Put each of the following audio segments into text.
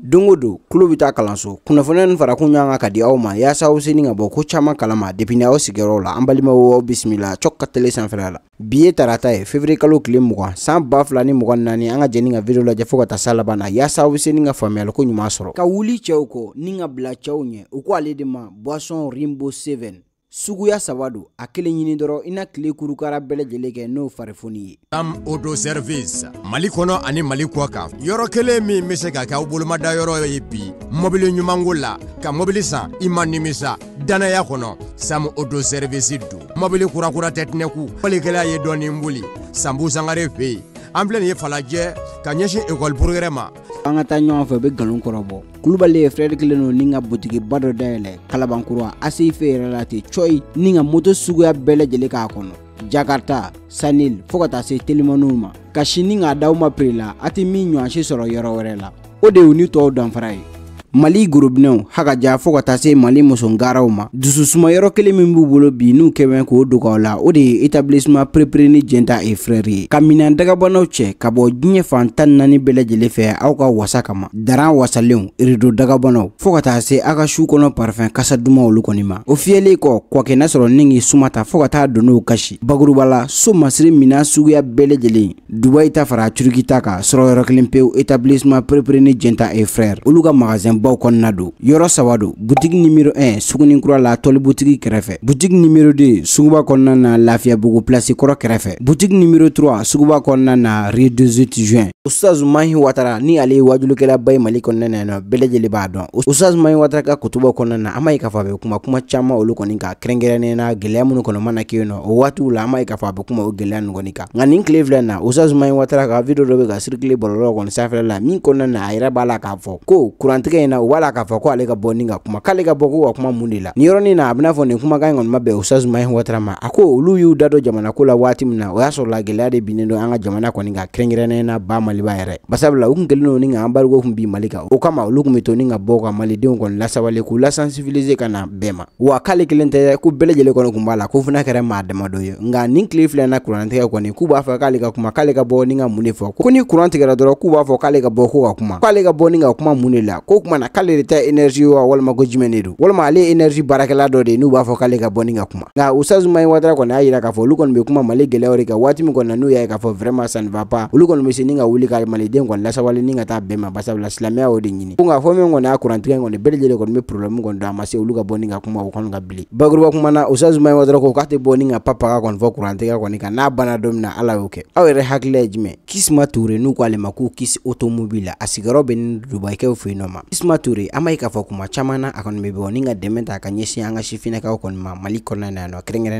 dongo don kulo bɛ taa kalanso kunnafoniya ni farakun y'an ka ka di aw ma yaasa aw seni ka bɔ ko caaman kalama depi ni aw sigiyɔrɔw la an balimaw aw bisimila cɔk ka tele sanfɛla la bi ye tarata ye fevriyekalo kalo tile mugan san ba fila ni mugan naani an ka jɛni ka video lajɛ fɔɔ ka ta sa laban na yaasa aw be se ni ka faamuyaliko ɲuman sɔrɔ ka wuli cɛɛw kɔ ni ka bila cɛɛw ɲɛ u ko ale de ma boisson rimbo 7 suguya saba don a kelen ɲini dɔrɔn i na tile kurukara bɛɛ lajɛlen kɛ n'o farifoni ye am odo service mali kɔnɔ ani mali kɔ kan yɔrɔ kelen min be se ka kɛ aw bolomada yɔrɔ ye bi mɔbili ɲumanko la ka mɔbili san i ma nimisa dannaya kɔnɔ sam odo servisi don mɔbili kurakura tɛ tinɛku walikɛla ye dɔɔnin boli sanbu sangare fe yen an filɛ nin ye falajɛ ka ɲɛsin ekɔli purugɛrɛ ma an ka taa ɲɔgɔn fɛ u bɛ nkalon kɔrɔ bɔ kulubali ye frɛri kelen don ni ka botigiba dɔ dayɛlɛ kalabankura asife yɛrɛ la ten coyi ni ka moto suguya bɛɛ lajɛlen k'a kɔnɔ jakarta sanil fɔɔ ka taa se telimaniw ma ka sini k'a daw ma piri la a tɛ min ɲɔansi sɔrɔ yɔrɔ wɛrɛ la o de y'u ni tɔɔw danfara ye mali gurubinɛw haka ja fɔɔ ka taa se mali musongaraw e ma dususumayɔrɔ kelen min b'u bolo bi n'u kɛmɛ k'o dogaw la o de ye etablissement perepere ni jɛnta e frɛre ye ka minan dagabanaw cɛ ka bɔ diɲɛ fan tan nani bɛɛ lajɛlen fɛ aw ka wasa kama daran wasalenw redo dagabanaw fɔɔ ka taa se aw ka su kɔnɔ parifɛn kasa duman olu kɔni ma o fiyɛlen kɔ kɔkɛ n'a sɔrɔ ni k'i suma ta fɔɔ ka taa don kasi baguruba so masiri minan suguya bɛɛ lajɛlen dubayi ta fara turuki ta kan sɔrɔ yɔrɔ kelen pewu etablissement perepere ni jɛnta e frɛre olu ka magasin baw kɔnɔna don yɔrɔ saba do butigi nimero 1 sugunikura la tɔli butigi kɛrɛfɛ butigi nimero 2 suguba kɔnɔna na lafiyabugu plasi kɔrɔ kɛrɛfɛ butigi nimero 3 suguba kɔnɔna na rue zut juin ustaz mahi watara ni ale ye ba ye mali kɔnɔna na nɔ bɛɛ b'a dɔn ustaz mahi watara ka kutubaw kɔnɔna na an ma ye k'a fɔ a bɛ kuma kuma caaman olu kɔni ka kɛrɛnkɛrɛnnen na gɛlɛya minnu kɔnɔ mana kɛ nɔ o waatiw la an ma ye k'a fɔ a bɛ kuma o gɛlɛya ninnu kɔni kan nka nin tile filɛ na ustaz mahi watara ka video dɔ bɛ ka sirikile bɔlɔlɔ kɔni sanfɛla la min kɔnɔna na a yɛrɛ b'a la k'a fɔ ko kurantigɛ na u la k'a fɔ ko ale ka bɔ ni ka kuma k'ale ka bɔ ko ka kuma mun de la ni yɔrɔnin na a ben'a fɔ nin kumakan in kɔni ma bɛn usaz mahi watara a ko olu y'u da dɔ jamana ko la waati min na o y'a sɔrɔ la gɛlɛya de binnen don an ka jamana kɔni ka kɛrɛnkɛrɛnnen na ba maliba yɛrɛ basabula u kun kɛlen don ni ka anbarigo kun bi mali ka o kama olu kun be to ni ka bɔ ka malidenw kɔni lasabali k'u lasansifilize ka na bɛɛ ma wa k'ale kelen tɛ ko bɛɛlajɛlen kɔni kun b'a la ko fana ma maa damadɔ ye nka nin kile filɛ na kurantigɛ kɔni k'u b'a fɛ k'ale ka kuma k'ale ka bɔ ni ka mun de fɔ ko ni kuran dɔrɔn k'u b'a fɔ k'ale ka bɔ ko ka kuma k'ale ka bɔ ni ka kuma mun de la ko kuma kumana k'ale de ta enerji wa walima ko jumɛn de don ale ye enerji dɔ de n'u b'a fɔ k'ale ka bɔ ka kuma nka usazu mai watara kɔni y'a yira k'a fɔ olu be kuma male gele ore ka wati mi kɔni na n'u y'a k'a fo vraiment san va pas olu kon bɛ se ka wuli ka maliden kɔni lasabali ni ka ta bɛn ma basabula silamɛya y'o de ɲini ko nka fɔ min kɔni y'a kurantigɛ in kɔni be lajɛlen kɔni bɛ problème kɔni don a se olu ka bɔ ni ka kuma o kɔni ka bilen bakuruba kuma na usazu mai wadra ko k'a tɛ bɔ ka papaga kɔni fɔ kurantigɛ kɔni ka n'a bana domina ala oke kɛ re yɛrɛ hakilila kisma ture n'u k'ale ma ko kis automobile a sigiyɔrɔ bɛ ni dubayikɛw fɛ yen Asuma Ture an b'a k'a fɔ kuma caman na a kɔni bɛ bɔ ni ka dɛmɛ ta ka ɲɛsin an ka sifinnakaw kɔni ma Mali kɔnɔna na yan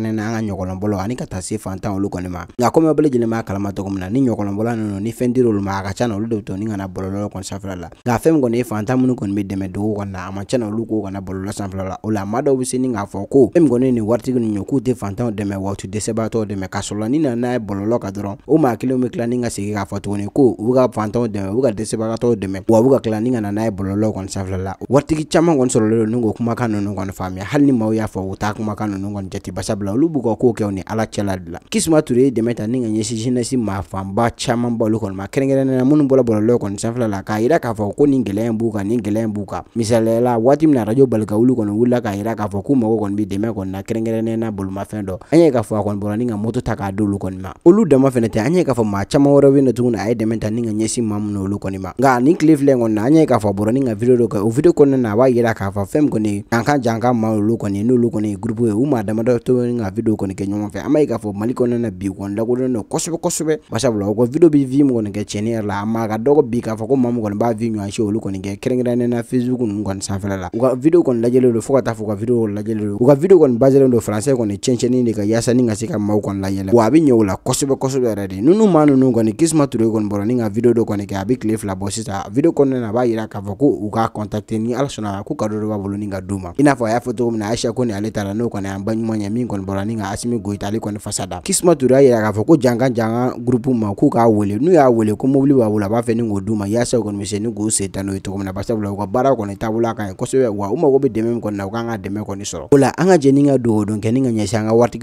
nɔ na an ka ɲɔgɔlɔnbɔlɔ ani ka taa se fantan olu kɔni ma nka komi aw b'a kalama cogo min na ni ɲɔgɔlɔnbɔla ninnu ni fɛn dir'olu ma a ka can na olu de bɛ ni ka bɔlɔlɔ kɔni sanfɛla la nka fɛn min kɔni ye fantan minnu kɔni bɛ dɛmɛ dogo kɔni na a man can olu k'o kana bɔlɔlɔ sanfɛla la o la maa dɔw bɛ se ni k'a fɔ ko fɛn min kɔni ye nin waritigi ninnu ye k'u tɛ fantanw dɛmɛ wa dɛsɛbaatɔw dɛmɛ k'a sɔrɔ ni nana n'a ye bɔlɔlɔ kan dɔrɔn o maa kelenw bɛ tila ni ka segin k'a fɔ tuguni ko u bɛ ka fantanw dɛmɛ u bɛ ka dɛsɛbagatɔw dɛmɛ wa u bɛ ka tila ni ka n'a ye bɔlɔlɔ kɔni sanfɛla la waritigi caman kɔni sɔrɔlen don n'o kumakan ninnu kɔni faamuya hali ni maaw y'a fɔ u t'a kumakan ninnu kɔni jate basabula olu b'u ka kow kɛ ni ala cɛla de la kisima ture ye dɛmɛ ta ni ka ɲɛsin jinɛsi maa fanba caman balo kɔni ma kɛrɛnkɛrɛnnenya minnu bɔra bɔlɔlɔ kɔni sanfɛla la k'a yira k'a fɔ ko nin gɛlɛya in b'u kan nin gɛlɛya in b'u kan misaliyala waati min na arajo balikawuli kɔni wulila k'a yira k'a fɔ k'u mago kɔni bɛ dɛmɛ kɔni na kɛrɛnkɛrɛnnenya na bolomafɛn dɔ an ye k'a fɔ a kɔni bɔra ni ka moto ta k'a di olu kɔni ma olu dama fɛnɛ tɛ an ye k'a fɔ maa caman wɛrɛ bɛ na nɔ tuguni a ye dɛmɛ ta ni ka ɲɛsin maa minnu olu kɔni ma nka ni tile filɛ kɔni na an ye k'a fɔ a bɔra ni ka video do ka video ko na wa yira k'a fa fem ko fɔ kan kɔni an ka jan ka maa olu kɔni n'olu kɔni gurupu ye u maa damadɔ to ni nga video ko ni ɲɔgɔn fɛ an amai k'a fo mali kɔnɔna na bi ko ko lakodɔnnen don kosɛbɛ ba sha o ko video bi vi mo ni ke yɛrɛ la a ma ka dɔgɔ bi k'a fo ko mam ko kɔni b'a vi ɲɔgɔn si olu kɔni kɛ kɛrɛnkɛrɛnnen na facebook ko ni sa sanfɛla la ko video ko la jelo don fo ka ta fo ko video la jelo u ko video ko ba jelo kɔni français ko ni chen cɛncɛnni ni ka ya sa ni nga sika ma ko la layɛlɛ wa a bɛ ɲɛ o la kosɛbɛ kosɛbɛ yɛrɛ de ninnu maa ko ni kisma ture kɔni ko ni nga video do ko ni ke abi tile la bɔ sisan video ko na b'a yira k'a fo ko k'a contacter ni ala sɔnna ku cadeau b'a bulu ni ka d'u ma n'a y'a foto cogo na Aisha ko ni ale tara n'o kɔni ni baɲuman ye min kɔni bɔra ni ka Asimi itali ko ni fasada kisma dura y'a yira k'a fɔ ko jankan jankan groupe ma k'u k'a wole n'u y'a wole ko mobli b'a bolo b'a fe ni k'o d'u ma yaasa u kɔni se ni go se tano ito ko na ba na barisabula u ka baara kɔni taabolo kan ye kosɛbɛ ya wa uma mago be deme ko na u k'an ka dɛmɛ kɔni an ni ka do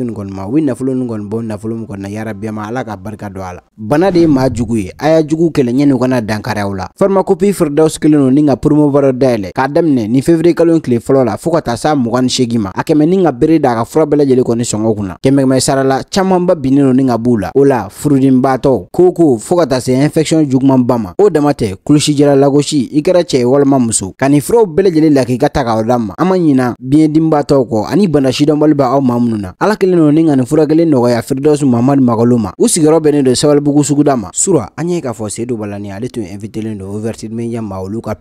ni ma u ye nafolo nin kɔni bɔ nafolo min kɔni na rabbi ma ala ka barka do ala bana de ma jugu ye y'a jugu kele ɲɛni ko na dankara ya wala la Firdaus kele no ni ka promo mo wɛrɛ dale k'a daminɛ ni fevriye kalon kle fɔlɔ la fɔɔ s'a mo ni segi ma ni ka bere da songo kuna na me sarala caamanba binnen binino ni Ola b'u la o la furudinbaatɔ koo se infection jugman bama o dama te kulusijɛla jela i kɛra cɛɛ walama muso ka nin furaw bɛɛlajɛlen laki ka ta k'aw da ma an ma ɲina biɲɛdinbaatɔw ani bana sidɔnbali b' ba o mamnuna ala kelen no ni ka nin furakelen no ya firdos mamad ma u sigiyɔrɔ sura anye k'a balani ale tun invitelen don overtid media ya ma olu ka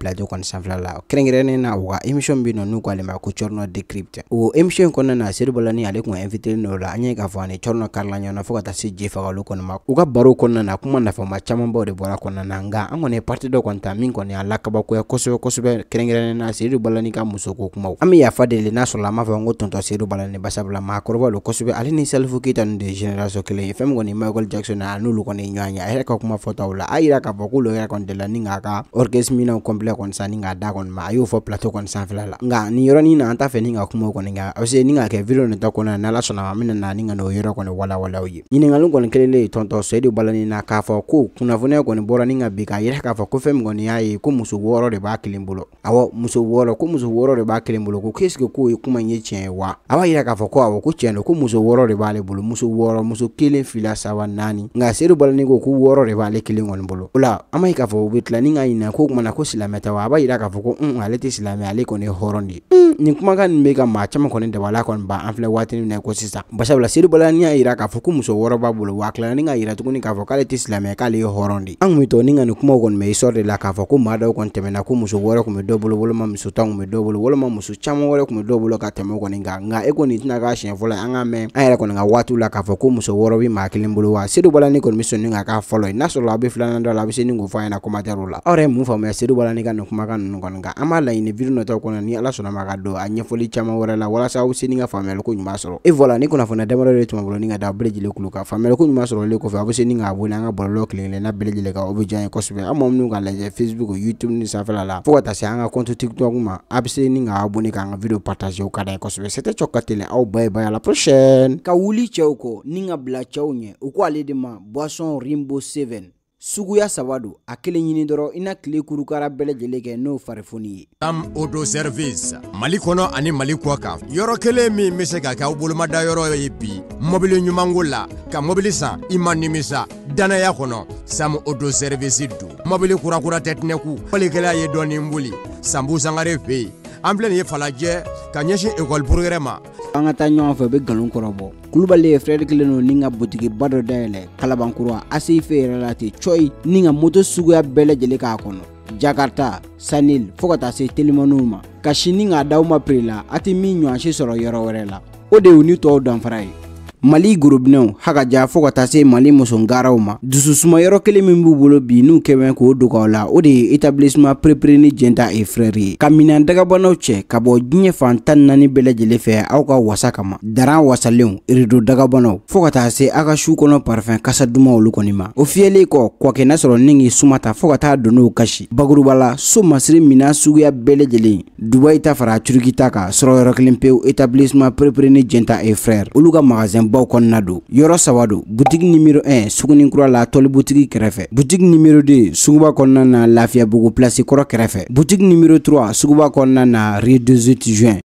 sanfla la kɛrɛnkɛrɛnnen na u ka bi min nɔ n'u k'ale ma ko cɔrinɔ decrypt o emission yi kɔnɔna na seri balani ale kun invitelen do la an ye k'a fɔ ani cɔrinɔ karila ɲɔgɔn na fo ka taa se je fagalo kɔni ma u ka baro kɔnɔna na kuma nafama camanbaw de bɔra kɔnɔna na nga an kɔni parti dɔ kɔni ta min kɔni a lakabakoya kosɛbɛ kosɛbɛ kɛrɛnkɛrɛnnen na seri balani ka muso ko kumaw an be yafa le n'a sɔrɔ an b'a fɔ ko tɔntɔ seri balani basabula maakɔrɔba lo kosɛbɛ ale ni salifu keyita nu de ye génération kelen ye fɛn mi kɔni michael jackson na n'olu kɔni ɲɔgɔn ye a yɛrɛ ka kuma fɔtaw la a yira k'a fɔ k'olu yɛrɛ kɔni dela ni k'a ka orchestre minɛnw complet kɔni ni nka da kɔni ma a y'o fɔ plateau kɔni sanfɛla la nka nin yɔrɔnin na an t'a fɛ ni ka kuma kɔni kan parce que ni ka kɛ video nin ta kɔnɔna na n'ala sɔnna ma an bɛna na ni ka n'o yɔrɔ kɔni walawala aw ye ɲininkali kɔni kelen de ye tɔntɔn Seyidu Balani na k'a fɔ ko kunnafoniya kɔni bɔra ni ka bi k'a yira k'a fɔ ko fɛn min kɔni y'a ye ko muso wɔɔrɔ de b'a kelen bolo awɔ muso wɔɔrɔ ko muso wɔɔrɔ de b'a kelen bolo ko k'esike k'o ye kuma in ye tiɲɛ wa a b'a yira k'a fɔ ko awɔ ko tiɲɛ don ko muso wɔɔrɔ de b'ale bolo muso wɔɔrɔ muso kelen fila saba naani nka Seyidu Balani ko ko wɔɔrɔ de b'ale kelen kɔni bolo o la an b'a ye k'a fɔ u bɛ tila ni ka ɲininka ko o kumana ko silamɛ tɛ wa a b'a yira k'a fɔ ko un ale tɛ silamɛ ale kɔni ye hɔrɔn de ye nin kumakan nin bɛ ka maa caman kɔni dabala kɔni ban an filɛ waati min na ko sisan barisabula selibalanin y'a yira k'a fɔ ko muso wɔɔrɔ b'a bolo wa a tilala ni ka yira tuguni k'a fɔ k'ale tɛ silamɛ k'ale ye hɔrɔn de an kun bɛ to ni ka nin kumaw kɔni bɛ isɔri de la k'a fɔ ko maa dɔw kɔni tɛmɛna ko muso wɔɔrɔ tun bɛ dɔ bolo walima muso tan tun bɛ dɔ bolo walima muso caman wɛrɛ tun bɛ dɔ bolo ka tɛmɛ kɔni kan nka e kɔni tɛna k'a siɲɛ fɔlɔ an ka mɛn an yɛrɛ kɔni ka waatiw la k'a fɔ ko muso wɔɔrɔ bɛ maa kelen bolo wa selibalanin kɔni bɛ sɔnni ka k'a fɔlɔ ye n'a sɔrɔ a bɛ filanan dɔ la a bɛ se nin k'o fɔ an ɲɛna kɔmatɛriw la aw yɛrɛ mun faamuya selibalanin ka nin kumakan saraka ninnu kɔni kan an b'a laɲini video nɔtaw kɔnɔ ni ala sɔnna ma ka don a ɲɛfɔli caman wɛrɛ la walasa aw seni ka faamuyali ko ɲuman sɔrɔ et voila ni kunnafoniya damadɔ de tuma bolo ni ka da bɛɛ lajɛlen kulo kan faamuyali ko ɲuman le kɔfɛ aw bɛ se ni k'a bɔ an ka bɔlɔlɔ kelen kelen na bɛɛ lajɛlen kan o bɛ diya an ye kosɛbɛ an ma minnu k'a lajɛ facebook youtube ni sanfɛla la fo ka taa se an ka compte tiktok ma a bɛ se ni k'a abonné k'an ka video partage o ka d'an ye kosɛbɛ c'était cɔ ka teli aw ba ye à la prochaine ka wuli cɛw kɔ ni ka bila cɛw ɲɛ u ko ale de ma boisson rimbo 7 suguya saba don a kelen ɲini dɔrɔn i na tile kurukara bɛɛ lajɛlen kɛ n'o farifoni ye. am odo service mali kɔnɔ ani mali kɔ kan yɔrɔ kelen min bɛ se ka kɛ aw bolomada yɔrɔ ye bi mɔbili ɲumanko la ka mɔbili san i ma nimisa danaya kɔnɔ sam odo service don mɔbili kurakura tɛ tinɛku walikɛla ye dɔɔnin boli sanbu sangare fɛ yen an filɛ nin ye falajɛ ka ɲɛsin ekɔli porokɛrɛ ma an ka taa ɲɔgɔn fɛ u bɛ nkalon kɔrɔ bɔ kulubali ye frɛri kelen don ni ka botigiba dɔ dayɛlɛ kalabankura asife yɛrɛ la ten coyi ni ka moto suguya bɛɛ lajɛlen k'a kɔnɔ jakarta sanil fɔɔ ka taa se telimaniw ma ka sini k'a daw ma piri la a tɛ min ɲɔansi sɔrɔ yɔrɔ wɛrɛ la o de y'u ni tɔɔw danfara ye mali gorobinɛw haka fɔɔ ka taa se mali musongaraw ma dususumayɔrɔ kelen min b'u bolo bi n'u kɛmɛ k'o dogaw la o de ye etablisiman perepere ni jɛnta e frɛr ye ka mina dagabanaw cɛ ka bɔ diɲɛ fan tan nani bɛɛ fɛ aw ka wasa kama daran wasalenw redo dagabanaw fɔɔ ka taa se aw ka suu kɔnɔ parifɛn kasa duman olu kɔni ma o fiyɛlen kɔ kɔkɛ n'a sɔrɔ ni k'i suma ta fɔɔ ka taa don kasi bakuruba so masiri minan suguya bɛɛ lajɛlen dubayi ta fara turuki ta kan sɔrɔ kelen pewu etablisiman perepere ni jɛnta e frɛr olu ka magazɛn baw kɔnɔna don yɔrɔ saba don butigi nimero 1 kura la tɔli butigi kɛrɛfɛ butigi nimero 2 suguba kɔnɔna na lafiyabugu plasi kɔrɔ kɛrɛfɛ butigi nimero 3 suguba kɔnɔna na rue 28 juin